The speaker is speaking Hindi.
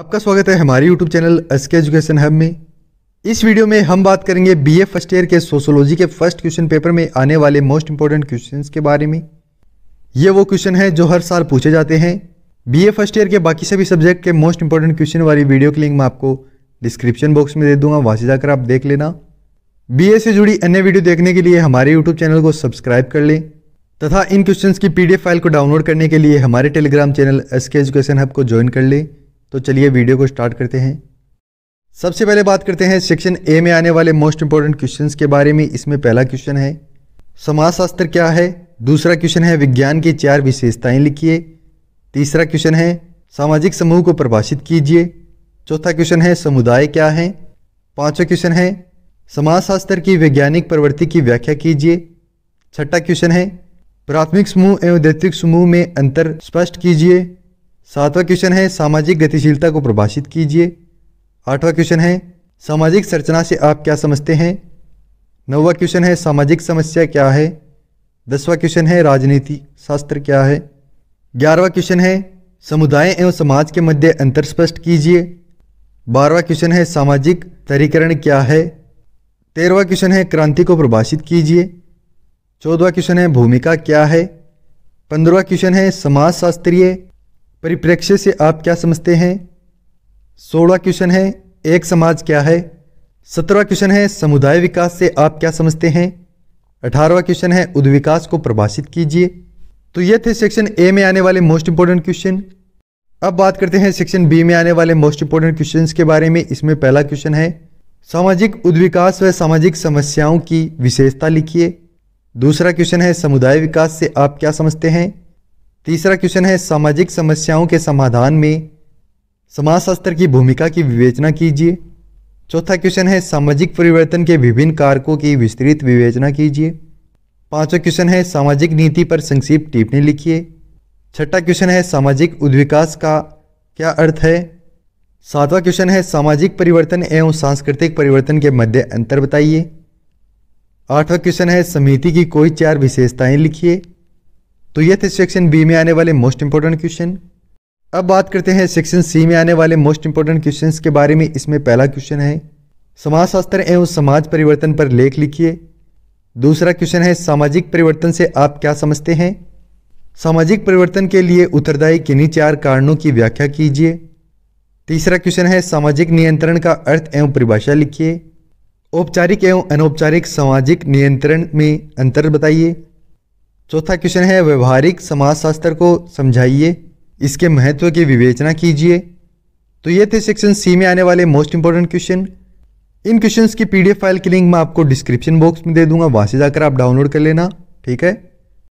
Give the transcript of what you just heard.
आपका स्वागत है हमारे YouTube channel S K education hub में इस वीडियो में हम बात करेंगे बी ए फर्स्ट ईयर के सोशोलॉजी के फर्स्ट क्वेश्चन पेपर में आने वाले मोस्ट इंपॉर्टेंट क्वेश्चंस के बारे में ये वो क्वेश्चन है जो हर साल पूछे जाते हैं बी ए फर्स्ट ईयर के बाकी सभी सब्जेक्ट के मोस्ट इंपॉर्टेंट क्वेश्चन वाली वीडियो की लिंक मैं आपको डिस्क्रिप्शन बॉक्स में दे दूंगा वहाँ से जाकर आप देख लेना बी से जुड़ी अन्य वीडियो देखने के लिए हमारे यूट्यूब चैनल को सब्सक्राइब कर लें तथा इन क्वेश्चन की एफ फाइल को डाउनलोड करने के लिए हमारे Telegram channel S K education hub को ज्वाइन कर लें तो चलिए वीडियो को स्टार्ट करते हैं सबसे पहले बात करते हैं सेक्शन ए में आने वाले मोस्ट इंपॉर्टेंट क्वेश्चन के बारे में इसमें पहला क्वेश्चन है समाजशास्त्र क्या है दूसरा क्वेश्चन है विज्ञान की चार विशेषताएं लिखिए तीसरा क्वेश्चन है सामाजिक समूह को प्रभाषित कीजिए चौथा क्वेश्चन है समुदाय क्या है पांचवा क्वेश्चन है समाजशास्त्र की वैज्ञानिक प्रवृत्ति की व्याख्या कीजिए छठा क्वेश्चन है प्राथमिक समूह एवं द्वितीय समूह में अंतर स्पष्ट कीजिए सातवां क्वेश्चन है सामाजिक गतिशीलता को प्रभाषित कीजिए आठवां क्वेश्चन है सामाजिक संरचना से आप क्या समझते हैं नौवा क्वेश्चन है सामाजिक समस्या क्या है दसवा क्वेश्चन है राजनीति शास्त्र क्या है ग्यारहवा क्वेश्चन है समुदाय एवं समाज के मध्य अंतर स्पष्ट कीजिए बारहवा क्वेश्चन है सामाजिक तरीकरण क्या है तेरहवा क्वेश्चन है क्रांति को प्रभाषित कीजिए चौदवा क्वेश्चन है भूमिका क्या है पंद्रहवा क्वेश्चन है समाज शास्त्रीय परिप्रेक्ष्य से आप क्या समझते हैं सोलह क्वेश्चन है एक समाज क्या है सत्रवा क्वेश्चन है समुदाय विकास से आप क्या समझते हैं अठारहवा क्वेश्चन है उद्विकास को प्रभाषित कीजिए तो ये थे सेक्शन ए में आने वाले मोस्ट इंपोर्टेंट क्वेश्चन अब बात करते हैं सेक्शन बी में आने वाले मोस्ट इंपोर्टेंट क्वेश्चन के बारे में इसमें पहला क्वेश्चन है सामाजिक उद्विकास व सामाजिक समस्याओं की विशेषता लिखिए दूसरा क्वेश्चन है समुदाय विकास से आप क्या समझते हैं तीसरा क्वेश्चन है सामाजिक समस्याओं के समाधान में समाजशास्त्र की भूमिका की विवेचना कीजिए चौथा क्वेश्चन है सामाजिक परिवर्तन के विभिन्न कारकों की विस्तृत विवेचना कीजिए पांचवा क्वेश्चन है सामाजिक नीति पर संक्षिप्त टिप्पणी लिखिए छठा क्वेश्चन है सामाजिक उद्विकास का क्या अर्थ है सातवां क्वेश्चन है सामाजिक परिवर्तन एवं सांस्कृतिक परिवर्तन के मध्य अंतर बताइए आठवां क्वेश्चन है समिति की कोई चार विशेषताएं लिखिए तो ये थे सेक्शन बी में आने वाले मोस्ट इंपॉर्टेंट क्वेश्चन अब बात करते हैं सेक्शन सी में आने वाले मोस्ट इंपॉर्टेंट क्वेश्चंस के बारे में इसमें पहला क्वेश्चन है समाजशास्त्र एवं समाज परिवर्तन पर लेख लिखिए दूसरा क्वेश्चन है सामाजिक परिवर्तन से आप क्या समझते हैं सामाजिक परिवर्तन के लिए उत्तरदायी किन्हीं चार कारणों की व्याख्या कीजिए तीसरा क्वेश्चन है सामाजिक नियंत्रण का अर्थ एवं परिभाषा लिखिए औपचारिक एवं अनौपचारिक सामाजिक नियंत्रण में अंतर बताइए चौथा क्वेश्चन है व्यवहारिक समाजशास्त्र को समझाइए इसके महत्व की विवेचना कीजिए तो ये थे सेक्शन सी में आने वाले मोस्ट इंपॉर्टेंट क्वेश्चन इन क्वेश्चंस की पीडीएफ फाइल की लिंक मैं आपको डिस्क्रिप्शन बॉक्स में दे दूंगा वहाँ से जाकर आप डाउनलोड कर लेना ठीक है